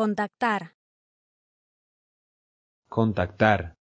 Contactar. Contactar.